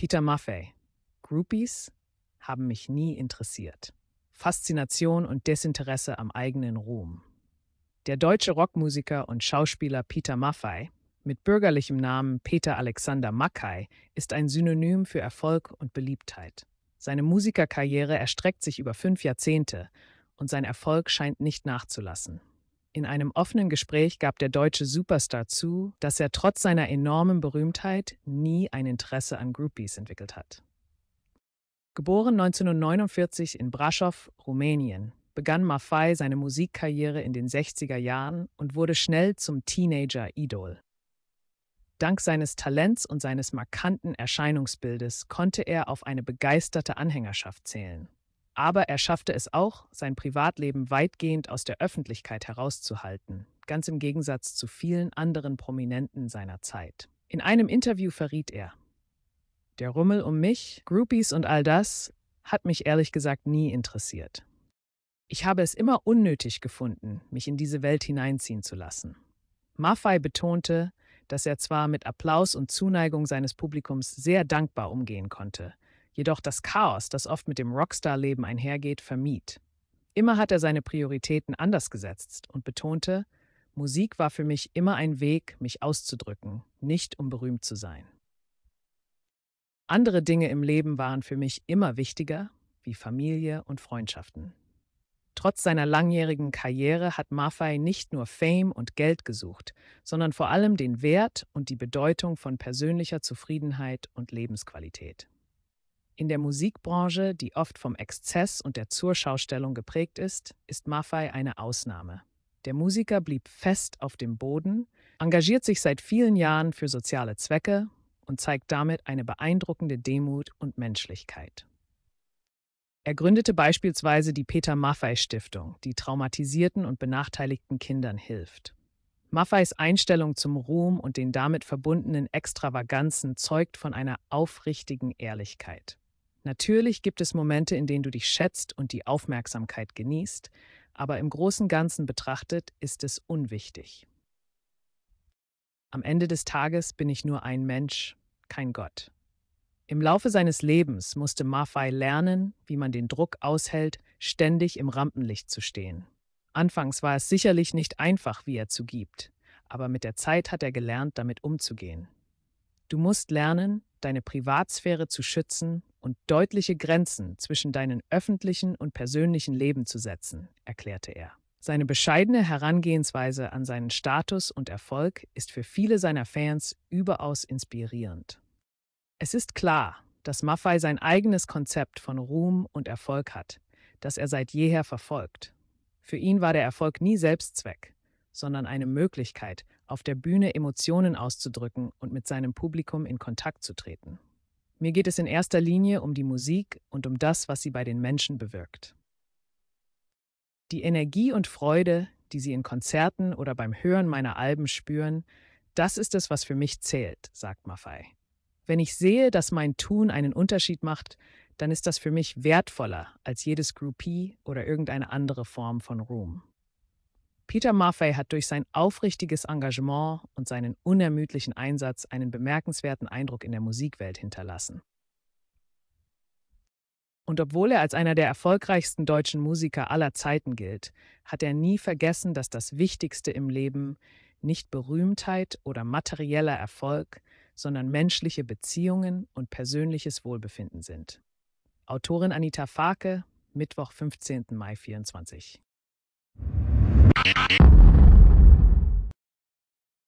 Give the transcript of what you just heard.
Peter Maffei. Groupies haben mich nie interessiert. Faszination und Desinteresse am eigenen Ruhm. Der deutsche Rockmusiker und Schauspieler Peter Maffei, mit bürgerlichem Namen Peter Alexander Mackay, ist ein Synonym für Erfolg und Beliebtheit. Seine Musikerkarriere erstreckt sich über fünf Jahrzehnte und sein Erfolg scheint nicht nachzulassen. In einem offenen Gespräch gab der deutsche Superstar zu, dass er trotz seiner enormen Berühmtheit nie ein Interesse an Groupies entwickelt hat. Geboren 1949 in Brasov, Rumänien, begann Maffei seine Musikkarriere in den 60er Jahren und wurde schnell zum Teenager-Idol. Dank seines Talents und seines markanten Erscheinungsbildes konnte er auf eine begeisterte Anhängerschaft zählen. Aber er schaffte es auch, sein Privatleben weitgehend aus der Öffentlichkeit herauszuhalten, ganz im Gegensatz zu vielen anderen Prominenten seiner Zeit. In einem Interview verriet er, der Rummel um mich, Groupies und all das hat mich ehrlich gesagt nie interessiert. Ich habe es immer unnötig gefunden, mich in diese Welt hineinziehen zu lassen. Maffei betonte, dass er zwar mit Applaus und Zuneigung seines Publikums sehr dankbar umgehen konnte, jedoch das Chaos, das oft mit dem Rockstar-Leben einhergeht, vermied. Immer hat er seine Prioritäten anders gesetzt und betonte, Musik war für mich immer ein Weg, mich auszudrücken, nicht um berühmt zu sein. Andere Dinge im Leben waren für mich immer wichtiger, wie Familie und Freundschaften. Trotz seiner langjährigen Karriere hat Maffei nicht nur Fame und Geld gesucht, sondern vor allem den Wert und die Bedeutung von persönlicher Zufriedenheit und Lebensqualität. In der Musikbranche, die oft vom Exzess und der Zurschaustellung geprägt ist, ist Maffei eine Ausnahme. Der Musiker blieb fest auf dem Boden, engagiert sich seit vielen Jahren für soziale Zwecke und zeigt damit eine beeindruckende Demut und Menschlichkeit. Er gründete beispielsweise die Peter Maffei Stiftung, die traumatisierten und benachteiligten Kindern hilft. Maffeis Einstellung zum Ruhm und den damit verbundenen Extravaganzen zeugt von einer aufrichtigen Ehrlichkeit. Natürlich gibt es Momente, in denen du dich schätzt und die Aufmerksamkeit genießt, aber im großen Ganzen betrachtet ist es unwichtig. Am Ende des Tages bin ich nur ein Mensch, kein Gott. Im Laufe seines Lebens musste Maffei lernen, wie man den Druck aushält, ständig im Rampenlicht zu stehen. Anfangs war es sicherlich nicht einfach, wie er zugibt, aber mit der Zeit hat er gelernt, damit umzugehen. Du musst lernen, deine Privatsphäre zu schützen und deutliche Grenzen zwischen deinen öffentlichen und persönlichen Leben zu setzen, erklärte er. Seine bescheidene Herangehensweise an seinen Status und Erfolg ist für viele seiner Fans überaus inspirierend. Es ist klar, dass Maffei sein eigenes Konzept von Ruhm und Erfolg hat, das er seit jeher verfolgt. Für ihn war der Erfolg nie Selbstzweck, sondern eine Möglichkeit, auf der Bühne Emotionen auszudrücken und mit seinem Publikum in Kontakt zu treten. Mir geht es in erster Linie um die Musik und um das, was sie bei den Menschen bewirkt. Die Energie und Freude, die sie in Konzerten oder beim Hören meiner Alben spüren, das ist es, was für mich zählt, sagt Maffei. Wenn ich sehe, dass mein Tun einen Unterschied macht, dann ist das für mich wertvoller als jedes Groupie oder irgendeine andere Form von Ruhm. Peter Maffei hat durch sein aufrichtiges Engagement und seinen unermüdlichen Einsatz einen bemerkenswerten Eindruck in der Musikwelt hinterlassen. Und obwohl er als einer der erfolgreichsten deutschen Musiker aller Zeiten gilt, hat er nie vergessen, dass das Wichtigste im Leben nicht Berühmtheit oder materieller Erfolg, sondern menschliche Beziehungen und persönliches Wohlbefinden sind. Autorin Anita Farke, Mittwoch, 15. Mai 2024. えっ